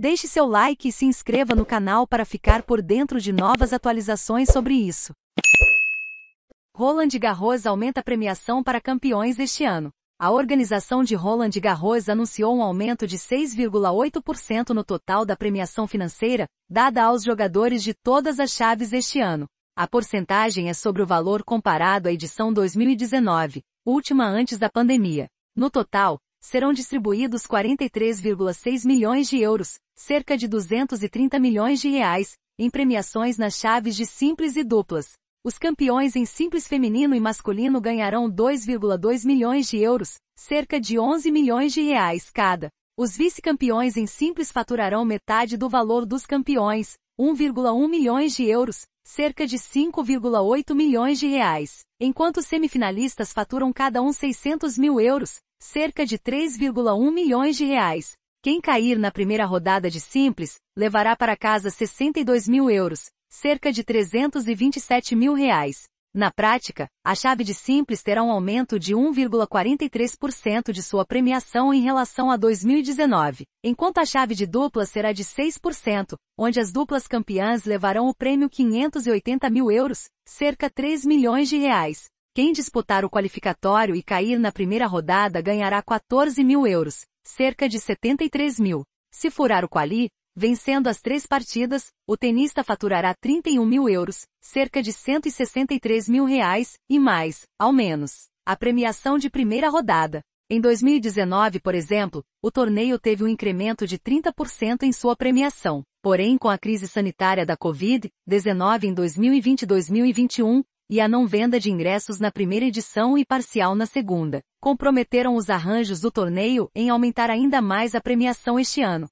Deixe seu like e se inscreva no canal para ficar por dentro de novas atualizações sobre isso. Roland Garros aumenta a premiação para campeões este ano. A organização de Roland Garros anunciou um aumento de 6,8% no total da premiação financeira, dada aos jogadores de todas as chaves este ano. A porcentagem é sobre o valor comparado à edição 2019, última antes da pandemia. No total, serão distribuídos 43,6 milhões de euros, cerca de 230 milhões de reais, em premiações nas chaves de simples e duplas. Os campeões em simples feminino e masculino ganharão 2,2 milhões de euros, cerca de 11 milhões de reais cada. Os vice-campeões em simples faturarão metade do valor dos campeões, 1,1 milhões de euros, cerca de 5,8 milhões de reais, enquanto os semifinalistas faturam cada um 600 mil euros, cerca de 3,1 milhões de reais. Quem cair na primeira rodada de simples, levará para casa 62 mil euros, cerca de 327 mil reais. Na prática, a chave de simples terá um aumento de 1,43% de sua premiação em relação a 2019, enquanto a chave de dupla será de 6%, onde as duplas campeãs levarão o prêmio 580 mil euros, cerca 3 milhões de reais. Quem disputar o qualificatório e cair na primeira rodada ganhará 14 mil euros, cerca de 73 mil. Se furar o quali, vencendo as três partidas, o tenista faturará 31 mil euros, cerca de 163 mil reais, e mais, ao menos, a premiação de primeira rodada. Em 2019, por exemplo, o torneio teve um incremento de 30% em sua premiação. Porém, com a crise sanitária da Covid-19 em 2020 e 2021, e a não venda de ingressos na primeira edição e parcial na segunda, comprometeram os arranjos do torneio em aumentar ainda mais a premiação este ano.